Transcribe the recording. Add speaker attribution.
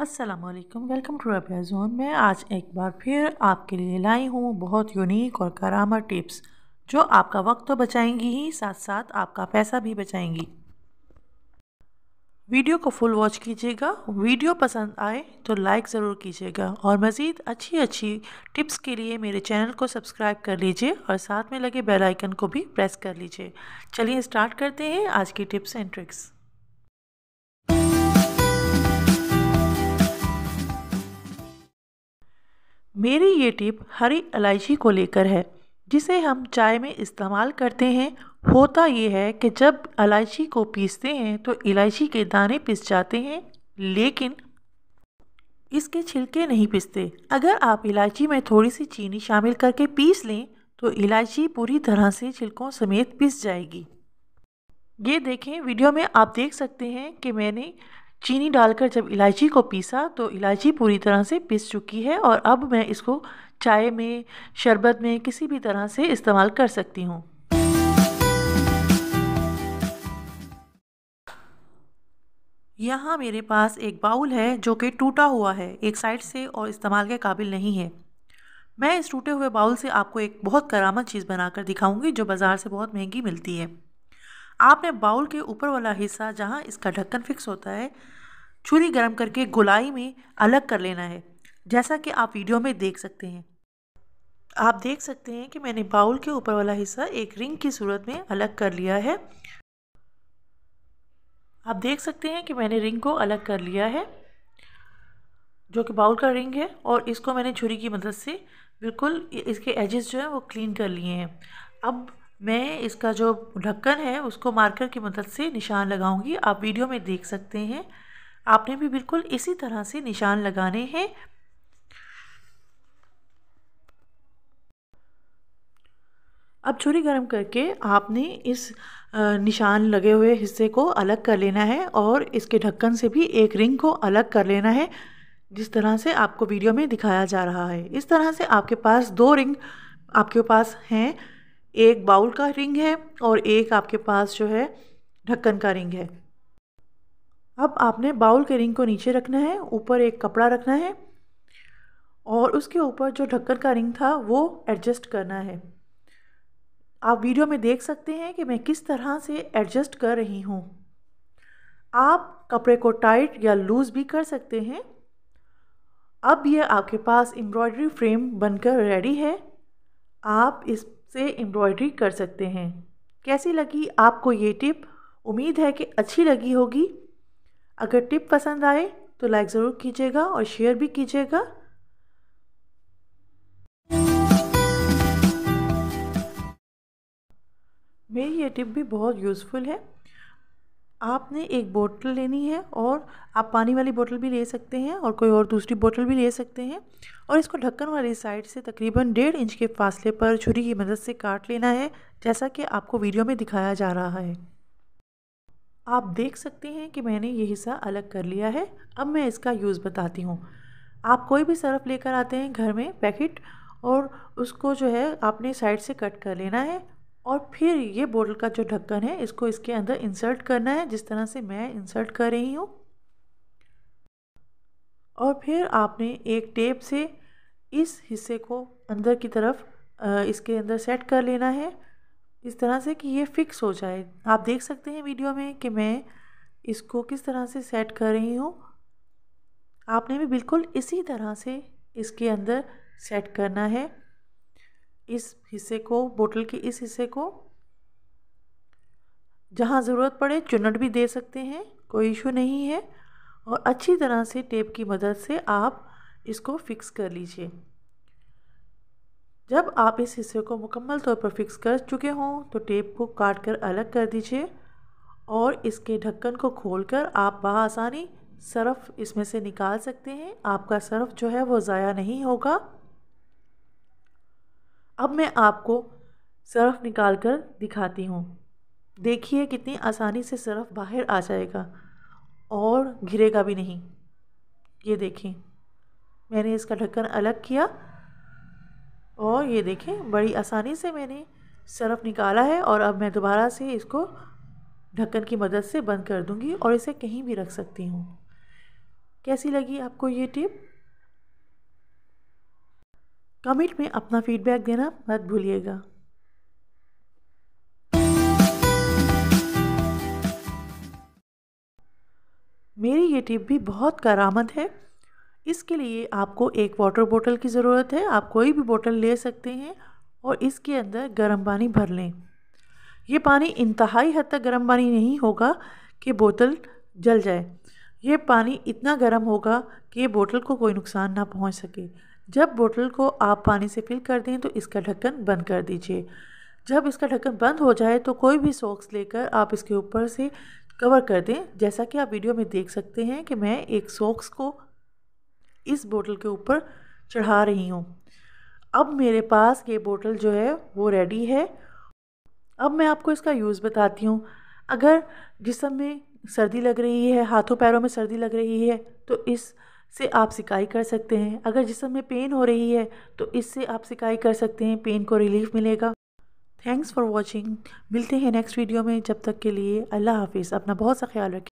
Speaker 1: Aslam welcome to Rabia zone मैं आज एक बार फिर आपके लिए लाई हूँ बहुत यूनिक और करामा टिप्स जो आपका वक्त तो बचाएंगी ही साथ साथ आपका पैसा भी बचाएंगी वीडियो को फुल वॉच कीजिएगा वीडियो पसंद आए तो लाइक ज़रूर कीजिएगा और मज़ीद अच्छी अच्छी टिप्स के लिए मेरे चैनल को सब्सक्राइब कर लीजिए और साथ में लगे बेल आइकन को भी प्रेस कर लीजिए चलिए स्टार्ट करते हैं आज की टिप्स एंड ट्रिक्स मेरी ये टिप हरी इलायची को लेकर है जिसे हम चाय में इस्तेमाल करते हैं होता ये है कि जब इलायची को पीसते हैं तो इलायची के दाने पिस जाते हैं लेकिन इसके छिलके नहीं पिसते अगर आप इलायची में थोड़ी सी चीनी शामिल करके पीस लें तो इलायची पूरी तरह से छिलकों समेत पिस जाएगी ये देखें वीडियो में आप देख सकते हैं कि मैंने चीनी डालकर जब इलायची को पीसा तो इलायची पूरी तरह से पिस चुकी है और अब मैं इसको चाय में शरबत में किसी भी तरह से इस्तेमाल कर सकती हूँ यहाँ मेरे पास एक बाउल है जो कि टूटा हुआ है एक साइड से और इस्तेमाल के काबिल नहीं है मैं इस टूटे हुए बाउल से आपको एक बहुत करामत चीज़ बनाकर दिखाऊंगी जो बाज़ार से बहुत महंगी मिलती है आपने बाउल के ऊपर वाला हिस्सा जहाँ इसका ढक्कन फिक्स होता है छुरी गर्म करके गुलाई में अलग कर लेना है जैसा कि आप वीडियो में देख सकते हैं आप देख सकते हैं कि मैंने बाउल के ऊपर वाला हिस्सा एक रिंग की सूरत में अलग कर लिया है आप देख सकते हैं कि मैंने रिंग को अलग कर लिया है जो कि बाउल का रिंग है और इसको मैंने छुरी की मदद से बिल्कुल इसके एजेस जो हैं वो क्लीन कर लिए हैं अब मैं इसका जो ढक्कन है उसको मार्कर की मदद से निशान लगाऊंगी आप वीडियो में देख सकते हैं आपने भी बिल्कुल इसी तरह से निशान लगाने हैं अब छुरी गर्म करके आपने इस निशान लगे हुए हिस्से को अलग कर लेना है और इसके ढक्कन से भी एक रिंग को अलग कर लेना है जिस तरह से आपको वीडियो में दिखाया जा रहा है इस तरह से आपके पास दो रिंग आपके पास हैं एक बाउल का रिंग है और एक आपके पास जो है ढक्कन का रिंग है अब आपने बाउल के रिंग को नीचे रखना है ऊपर एक कपड़ा रखना है और उसके ऊपर जो ढक्कन का रिंग था वो एडजस्ट करना है आप वीडियो में देख सकते हैं कि मैं किस तरह से एडजस्ट कर रही हूँ आप कपड़े को टाइट या लूज़ भी कर सकते हैं अब यह आपके पास एम्ब्रॉयडरी फ्रेम बनकर रेडी है आप इससे एम्ब्रॉयडरी कर सकते हैं कैसी लगी आपको ये टिप उम्मीद है कि अच्छी लगी होगी अगर टिप पसंद आए तो लाइक ज़रूर कीजिएगा और शेयर भी कीजिएगा मेरी ये टिप भी बहुत यूज़फुल है आपने एक बोतल लेनी है और आप पानी वाली बोतल भी ले सकते हैं और कोई और दूसरी बोतल भी ले सकते हैं और इसको ढक्कन वाली साइड से तकरीबन डेढ़ इंच के फासले पर छुरी की मदद से काट लेना है जैसा कि आपको वीडियो में दिखाया जा रहा है आप देख सकते हैं कि मैंने ये हिस्सा अलग कर लिया है अब मैं इसका यूज़ बताती हूँ आप कोई भी सर्फ लेकर आते हैं घर में पैकेट और उसको जो है आपने साइड से कट कर लेना है और फिर ये बोतल का जो ढक्कन है इसको इसके अंदर इंसर्ट करना है जिस तरह से मैं इंसर्ट कर रही हूँ और फिर आपने एक टेप से इस हिस्से को अंदर की तरफ इसके अंदर सेट कर लेना है इस तरह से कि ये फ़िक्स हो जाए आप देख सकते हैं वीडियो में कि मैं इसको किस तरह से सेट कर रही हूँ आपने भी बिल्कुल इसी तरह से इसके अंदर सेट करना है इस हिस्से को बोतल के इस हिस्से को जहाँ ज़रूरत पड़े चुनट भी दे सकते हैं कोई इशू नहीं है और अच्छी तरह से टेप की मदद से आप इसको फिक्स कर लीजिए जब आप इस हिस्से को मुकम्मल तौर पर फिक्स कर चुके हों तो टेप को काट कर अलग कर दीजिए और इसके ढक्कन को खोलकर आप बसानी सर्फ़ इसमें से निकाल सकते हैं आपका सर्फ़ जो है वो ज़ाया नहीं होगा अब मैं आपको सर्फ निकाल कर दिखाती हूँ देखिए कितनी आसानी से सर्फ बाहर आ जाएगा और घिरेगा भी नहीं ये देखें मैंने इसका ढक्कन अलग किया और ये देखें बड़ी आसानी से मैंने सर्फ निकाला है और अब मैं दोबारा से इसको ढक्कन की मदद से बंद कर दूंगी और इसे कहीं भी रख सकती हूँ कैसी लगी आपको ये टिप कमेंट में अपना फीडबैक देना मत भूलिएगा मेरी ये टिप भी बहुत कारामद है इसके लिए आपको एक वाटर बोतल की ज़रूरत है आप कोई भी बोतल ले सकते हैं और इसके अंदर गर्म पानी भर लें ये पानी इंतहाई हद तक गर्म पानी नहीं होगा कि बोतल जल जाए ये पानी इतना गर्म होगा कि बोतल को कोई नुकसान ना पहुंच सके जब बोतल को आप पानी से फिल कर दें तो इसका ढक्कन बंद कर दीजिए जब इसका ढक्कन बंद हो जाए तो कोई भी सॉक्स लेकर आप इसके ऊपर से कवर कर दें जैसा कि आप वीडियो में देख सकते हैं कि मैं एक सॉक्स को इस बोतल के ऊपर चढ़ा रही हूँ अब मेरे पास ये बोतल जो है वो रेडी है अब मैं आपको इसका यूज़ बताती हूँ अगर जिसम में सर्दी लग रही है हाथों पैरों में सर्दी लग रही है तो इस से आप सिकाई कर सकते हैं अगर जिसम में पेन हो रही है तो इससे आप सिकाई कर सकते हैं पेन को रिलीफ मिलेगा थैंक्स फॉर वॉचिंग मिलते हैं नेक्स्ट वीडियो में जब तक के लिए अल्लाह हाफिज़ अपना बहुत सा ख्याल रखें